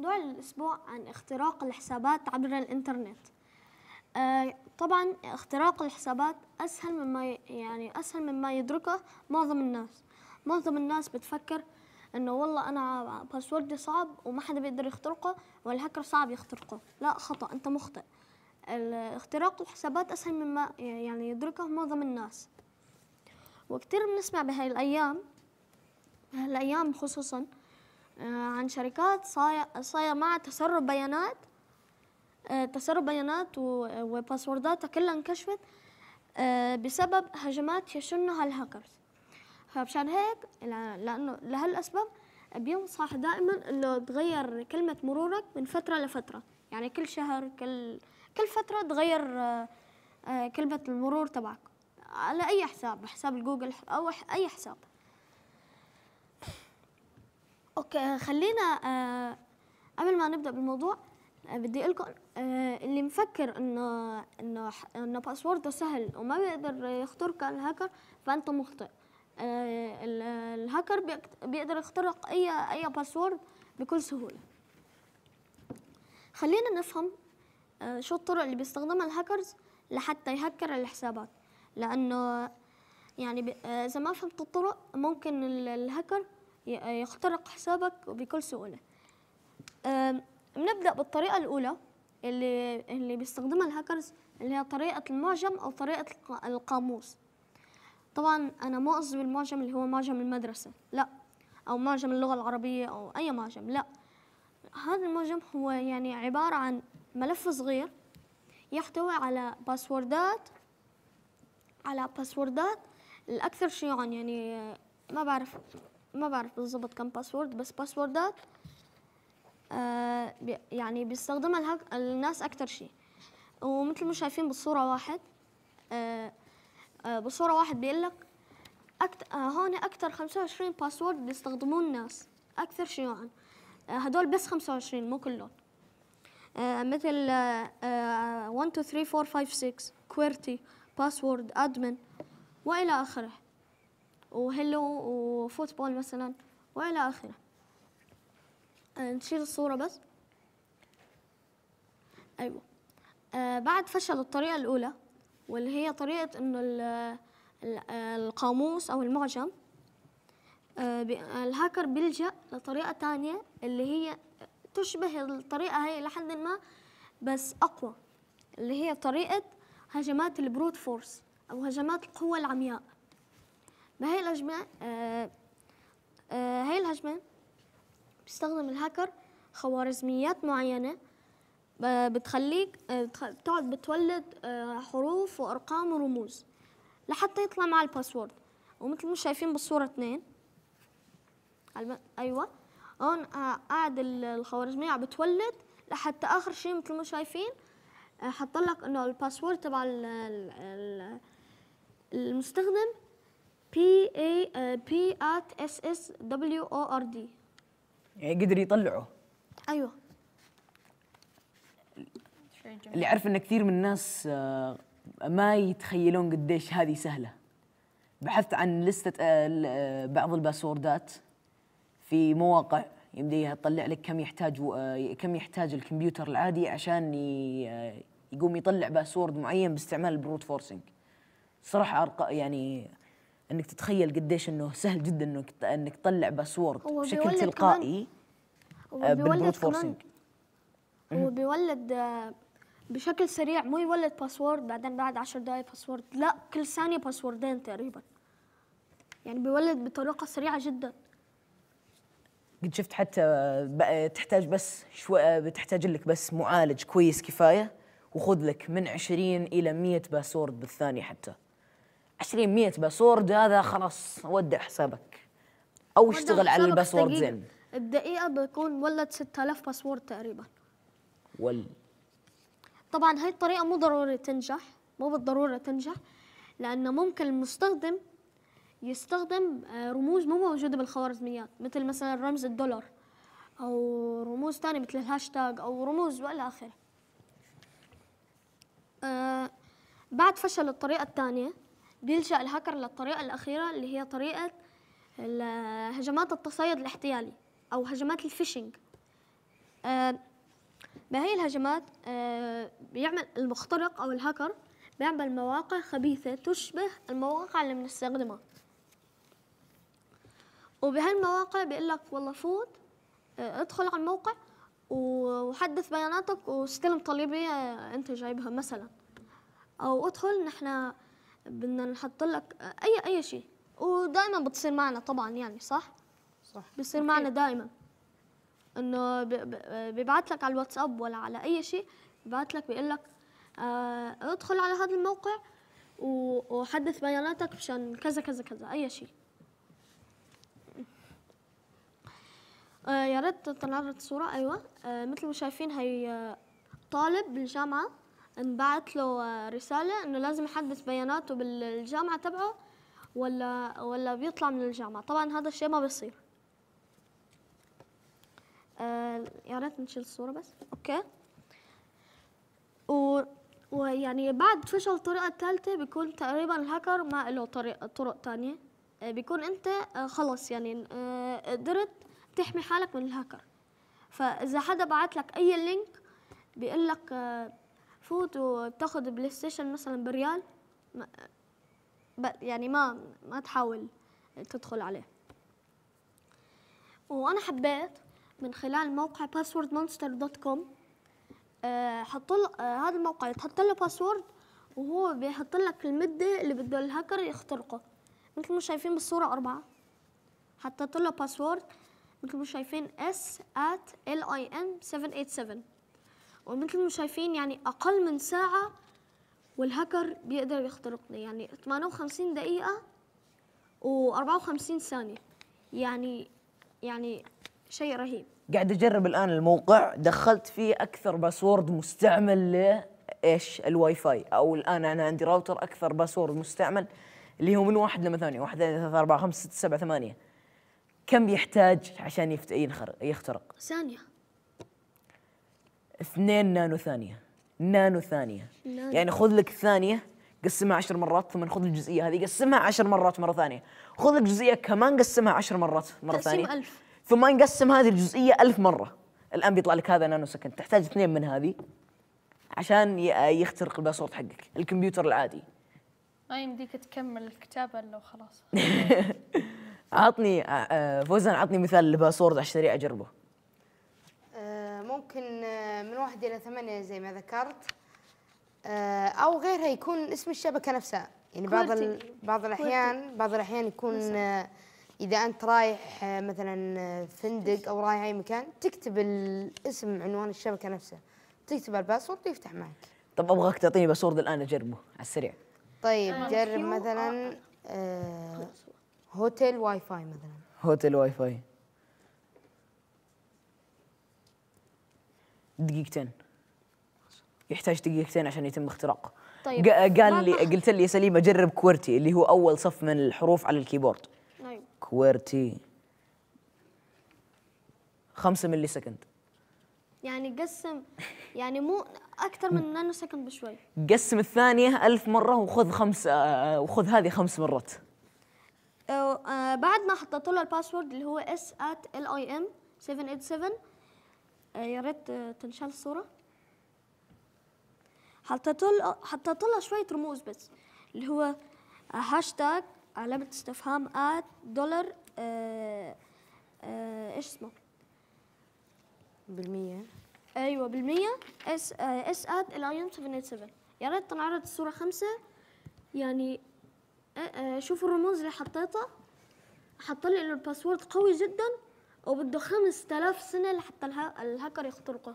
موضوع الأسبوع عن اختراق الحسابات عبر الإنترنت آه، طبعا اختراق الحسابات أسهل مما يعني أسهل مما يدركه معظم الناس معظم الناس بتفكر إنه والله أنا باسوردي صعب وما حدا بيقدر يخترقه والهكر صعب يخترقه لا خطأ أنت مخطئ اختراق الحسابات أسهل مما يعني يدركه معظم الناس وكتير بنسمع بهاي الأيام هالأيام خصوصاً آه، عن شركات صاير معها تسرب بيانات آه، تسرب بيانات وباسورداتها كلها انكشفت آه، بسبب هجمات يشنها الهاكرز فمشان هيك لانه لهالاسباب بينصح دائما انه تغير كلمه مرورك من فتره لفتره يعني كل شهر كل كل فتره تغير كلمه المرور تبعك على اي حساب حساب الجوجل او اي حساب اوكي خلينا آه، قبل ما نبدا بالموضوع آه، بدي اقول لكم آه، اللي مفكر انه انه انه باسورده سهل وما بيقدر يخترق الهاكر فانت مخطئ الهاكر بيقدر يخترق اي اي باسورد بكل سهوله خلينا نفهم شو الطرق اللي بيستخدمها الهاكرز لحتى يهكر الحسابات لانه يعني اذا ما فهمت الطرق ممكن الهاكر يخترق حسابك بكل سهولة بنبدأ بالطريقة الأولى اللي اللي بيستخدمها الهاكرز اللي هي طريقة المعجم أو طريقة القاموس طبعا أنا ما قصدي بالمعجم اللي هو معجم المدرسة لا أو معجم اللغة العربية أو أي معجم لا هذا المعجم هو يعني عبارة عن ملف صغير يحتوي على باسوردات على باسوردات الأكثر شيوعا يعني ما بعرف ما بعرف بالضبط كم باسورد بس آه، باسوردات يعني بيستخدمها الناس اكثر شيء ومثل ما شايفين بالصوره واحد آه, آه، بالصوره واحد بيقول لك أكت... آه، هون اكثر 25 باسورد بيستخدمون الناس اكثر شيوعا يعني. هدول بس 25 مو كلهم مثل 1 2 3 4 5 6 كويرتي باسورد ادمن والى اخره وهلو وفوتبول مثلا والى اخره آه، نشيل الصوره بس ايوه آه بعد فشل الطريقه الاولى واللي هي طريقه انه القاموس او المعجم آه، الهاكر بيلجا لطريقه تانية اللي هي تشبه الطريقه هي لحد ما بس اقوى اللي هي طريقه هجمات البروت فورس او هجمات القوه العمياء بهي الهجمة آه آه هاي الهجمة بيستخدم الهاكر خوارزميات معينة بتخليك آه، بتقعد بتولد آه، حروف وارقام ورموز لحتى يطلع مع الباسورد ومثل ما شايفين بالصوره اثنين ايوه هون آه، قاعد الخوارزميه عم بتولد لحتى اخر شيء مثل ما شايفين حطلك انه الباسورد تبع المستخدم بي A بي ات اس اس دبليو O ار دي يعني قدر يطلعه ايوه اللي اعرف ان كثير من الناس آه، ما يتخيلون قديش هذه سهله بحثت عن لستة آه، آه، بعض الباسوردات في مواقع يمديها تطلع لك كم يحتاج كم يحتاج الكمبيوتر العادي عشان يقوم يطلع باسورد معين باستعمال البروت فورسينج صراحة يعني انك تتخيل قديش انه سهل جدا انك انك تطلع باسورد بشكل تلقائي آه، بالبروت فورسنج هو بيولد آه، بشكل سريع مو يولد باسورد بعدين بعد 10 دقائق باسورد لا كل ثانيه باسوردين تقريبا يعني بيولد بطريقه سريعه جدا قد شفت حتى آه، تحتاج بس شوي بتحتاج لك بس معالج كويس كفايه وخذ لك من 20 الى 100 باسورد بالثانيه حتى 20 100 باسورد هذا خلاص ودع حسابك او اشتغل على الباسورد زين الدقيقه بيكون ولد 6000 باسورد تقريبا ول طبعا هاي الطريقه مو ضروري تنجح مو بالضروره تنجح لانه ممكن المستخدم يستخدم آه، رموز مو موجوده بالخوارزميات مثل مثلا رمز الدولار او رموز ثانيه مثل الهاشتاج او رموز والى اخره آه بعد فشل الطريقه الثانيه بيلجأ الهاكر للطريقة الأخيرة اللي هي طريقة هجمات التصيد الاحتيالي أو هجمات الفيشنج بهي آه، الهجمات آه، بيعمل المخترق أو الهاكر بيعمل مواقع خبيثة تشبه المواقع اللي بنستخدمها وبهالمواقع بيقول لك والله فوت آه، ادخل على الموقع وحدث بياناتك واستلم طلبية انت جايبها مثلا او ادخل نحن بدنا نحط لك اي اي شيء ودائما بتصير معنا طبعا يعني صح صح بتصير معنا دائما انه بيبعت لك على الواتساب ولا على اي شيء بيبعت لك بيقول لك آه ادخل على هذا الموقع وحدث بياناتك مشان كذا كذا كذا اي شيء آه يا ريت تنعرض صورة أيوة آه مثل ما شايفين هي آه، طالب بالجامعة نبعت له رسالة إنه لازم يحدث بياناته بالجامعة تبعه ولا ولا بيطلع من الجامعة طبعا هذا الشيء ما بيصير آه، يا ريت نشيل الصورة بس أوكي و ويعني بعد فشل الطريقة الثالثة بيكون تقريبا الهاكر ما له طريقة طرق تانية آه، بيكون أنت آه، خلص يعني قدرت تحمي حالك من الهاكر فإذا حدا بعت لك أي لينك بيقول لك تفوت وتاخذ بلاي ستيشن مثلا بريال يعني ما ما تحاول تدخل عليه وانا حبيت من خلال موقع باسورد مونستر دوت كوم حط آه، هذا الموقع تحط له باسورد وهو بيحط لك المده اللي بده الهاكر يخترقه مثل ما شايفين بالصوره أربعة حطيت له باسورد مثل ما شايفين s at lin 787 ومثل ما شايفين يعني أقل من ساعة والهاكر بيقدر يخترقني يعني 58 دقيقة و54 ثانية يعني يعني شيء رهيب قاعد اجرب الان الموقع دخلت فيه اكثر باسورد مستعمل ل ايش الواي فاي او الان انا عندي راوتر اكثر باسورد مستعمل اللي هو من واحد لما ثانية واحد اثنين ثلاثة أربعة خمسة ستة سبعة ثمانية كم يحتاج عشان يفت... ينخرق يخترق؟ ثانية 2 نانو ثانيه نانو ثانيه نانو. يعني خذ لك ثانيه قسمها عشر مرات ثم خذ الجزئيه هذه قسمها عشر مرات مره ثانيه خذ الجزئيه كمان قسمها عشر مرات مره ثانيه ألف. ثم نقسم هذه الجزئيه ألف مره الان بيطلع لك هذا نانو سكند تحتاج اثنين من هذه عشان يخترق الباسورد حقك الكمبيوتر العادي ما يمديك تكمل الكتابه الا وخلاص عطني آه، آه، فوزان عطني مثال لباسورد عشان اجربه ممكن آه، من واحد إلى ثمانية زي ما ذكرت آه، أو غيرها يكون اسم الشبكة نفسها يعني بعض بعض الأحيان بعض الأحيان يكون آه، إذا أنت رايح مثلا فندق أو رايح أي مكان تكتب الاسم عنوان الشبكة نفسها تكتب الباسورد يفتح معك طب أبغاك تعطيني باسورد الآن أجربه على السريع طيب جرب مثلا هوتيل واي فاي مثلا هوتيل واي فاي دقيقتين يحتاج دقيقتين عشان يتم اختراقه طيب قال لي قلت لي يا سليمه اجرب كويرتي اللي هو اول صف من الحروف على الكيبورد كويرتي طيب. خمسة ملي سكند يعني قسم يعني مو اكثر من نانو سكند بشوي قسم الثانيه ألف مره وخذ خمس وخذ هذه خمس مرات آه، بعد ما حطيت له الباسورد اللي هو اس ات ال اي ام 787 آه، يا ريت آه، تنشال الصورة حطيتول حطيت شوية رموز بس اللي هو هاشتاج آه، علامة استفهام ات دولار ايش اسمه بالمية ايوه بالمية اس اس ات الايون 787 يا ريت تنعرض الصورة خمسة يعني شوفوا الرموز اللي حطيتها حط لي الباسورد قوي جدا وبده 5000 سنة لحتى الها... الهاكر يخترقه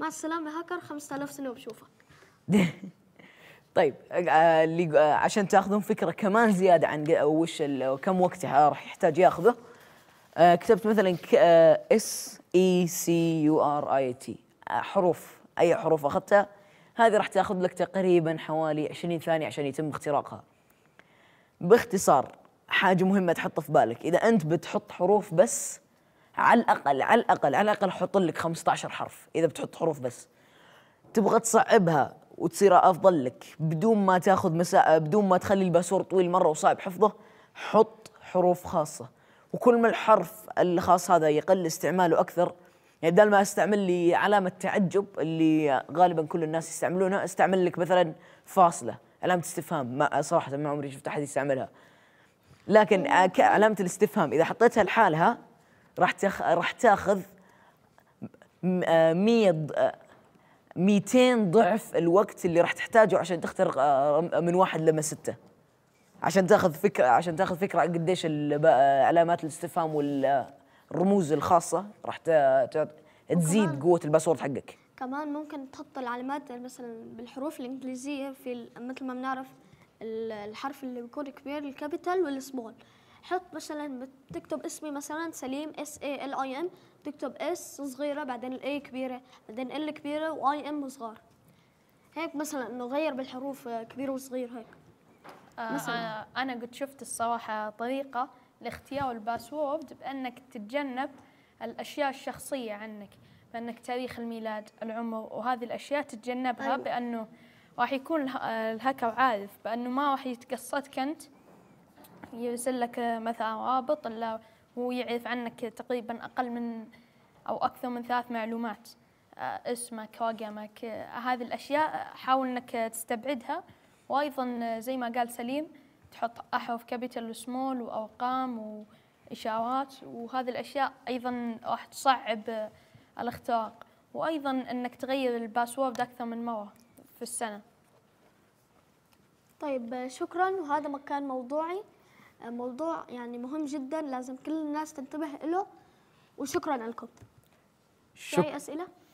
مع السلامة هاكر 5000 سنة وبشوفك طيب آه، اللي آه، عشان تاخذون فكرة كمان زيادة عن وش كم وقت راح يحتاج ياخذه آه، كتبت مثلا اس اي سي يو ار اي تي حروف اي حروف اخذتها هذه راح تاخذ لك تقريبا حوالي 20 ثانية عشان يتم اختراقها باختصار حاجة مهمة تحطها في بالك إذا أنت بتحط حروف بس على الاقل على الاقل على الاقل حط لك 15 حرف اذا بتحط حروف بس تبغى تصعبها وتصير افضل لك بدون ما تاخذ مساء بدون ما تخلي الباسور طويل مره وصعب حفظه حط حروف خاصه وكل ما الحرف الخاص هذا يقل استعماله اكثر يعني بدل ما استعمل لي علامه تعجب اللي غالبا كل الناس يستعملونها استعمل لك مثلا فاصله علامه استفهام ما صراحه ما عمري شفت احد يستعملها لكن علامه الاستفهام اذا حطيتها لحالها راح تخ... راح تاخذ 100 200 آه، آه، ضعف الوقت اللي راح تحتاجه عشان تخترق آه، من واحد لما ستة عشان تاخذ فكره عشان تاخذ فكره قديش علامات الاستفهام والرموز الخاصه راح تزيد قوه الباسورد حقك كمان ممكن تحط العلامات يعني مثلا بالحروف الانجليزيه في مثل ما بنعرف الحرف اللي بيكون كبير الكابيتال والسمول حط مثلا بتكتب اسمي مثلا سليم اس اي ال اي ام بتكتب اس صغيره بعدين الاي كبيره بعدين ال كبيره واي ام صغار هيك مثلا انه غير بالحروف آه، كبير وصغير هيك آه مثلا آه انا قد شفت الصراحه طريقه لاختيار الباسورد بانك تتجنب الاشياء الشخصيه عنك بانك تاريخ الميلاد العمر وهذه الاشياء تتجنبها أيوة. بانه راح يكون آه، الهاكر عارف بانه ما راح يتقصدك انت يرسل لك مثلا رابط إلا هو يعرف عنك تقريبا أقل من أو أكثر من ثلاث معلومات آه، اسمك رقمك آه، هذه الأشياء آه، حاول أنك تستبعدها وأيضا زي ما قال سليم تحط أحرف كابيتال وسمول وأرقام وإشارات وهذه الأشياء أيضا راح تصعب الاختراق وأيضا أنك تغير الباسورد أكثر من مرة في السنة طيب شكرا وهذا مكان موضوعي موضوع يعني مهم جدا لازم كل الناس تنتبه له وشكرا لكم شك... في أي أسئلة؟